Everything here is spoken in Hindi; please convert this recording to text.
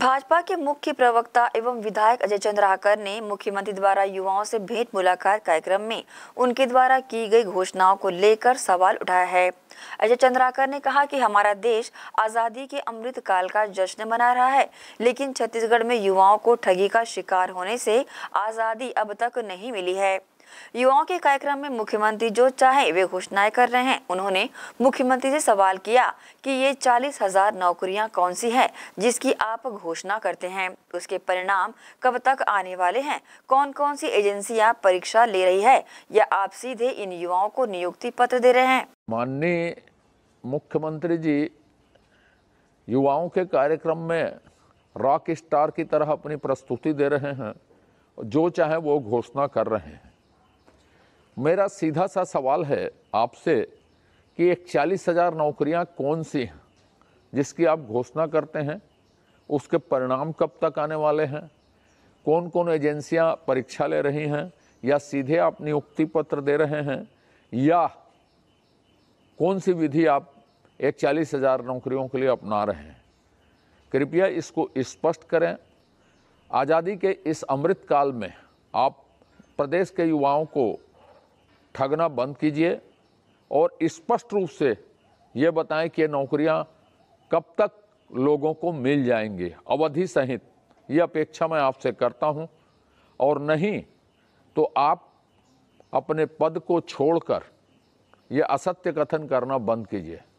भाजपा के मुख्य प्रवक्ता एवं विधायक अजय चंद्राकर ने मुख्यमंत्री द्वारा युवाओं से भेंट मुलाकात कार्यक्रम में उनके द्वारा की गई घोषणाओं को लेकर सवाल उठाया है अजय चंद्राकर ने कहा कि हमारा देश आज़ादी के अमृत काल का जश्न मना रहा है लेकिन छत्तीसगढ़ में युवाओं को ठगी का शिकार होने से आज़ादी अब तक नहीं मिली है युवाओं के कार्यक्रम में मुख्यमंत्री जो चाहे वे घोषणाएं कर रहे हैं उन्होंने मुख्यमंत्री से सवाल किया कि ये चालीस हजार नौकरिया कौन सी है जिसकी आप घोषणा करते हैं उसके परिणाम कब तक आने वाले हैं कौन कौन सी एजेंसियां परीक्षा ले रही है या आप सीधे इन युवाओं को नियुक्ति पत्र दे रहे हैं माननीय मुख्यमंत्री जी युवाओं के कार्यक्रम में रॉक स्टार की तरह अपनी प्रस्तुति दे रहे हैं जो चाहे वो घोषणा कर रहे हैं मेरा सीधा सा सवाल है आपसे कि एक चालीस हज़ार नौकरियाँ कौन सी हैं जिसकी आप घोषणा करते हैं उसके परिणाम कब तक आने वाले हैं कौन कौन एजेंसियां परीक्षा ले रही हैं या सीधे आप नियुक्ति पत्र दे रहे हैं या कौन सी विधि आप एक चालीस हज़ार नौकरियों के लिए अपना रहे हैं कृपया इसको स्पष्ट इस करें आज़ादी के इस अमृत काल में आप प्रदेश के युवाओं को ठगना बंद कीजिए और स्पष्ट रूप से ये बताएं कि ये नौकरियाँ कब तक लोगों को मिल जाएंगे अवधि सहित ये अपेक्षा मैं आपसे करता हूँ और नहीं तो आप अपने पद को छोड़कर यह असत्य कथन करना बंद कीजिए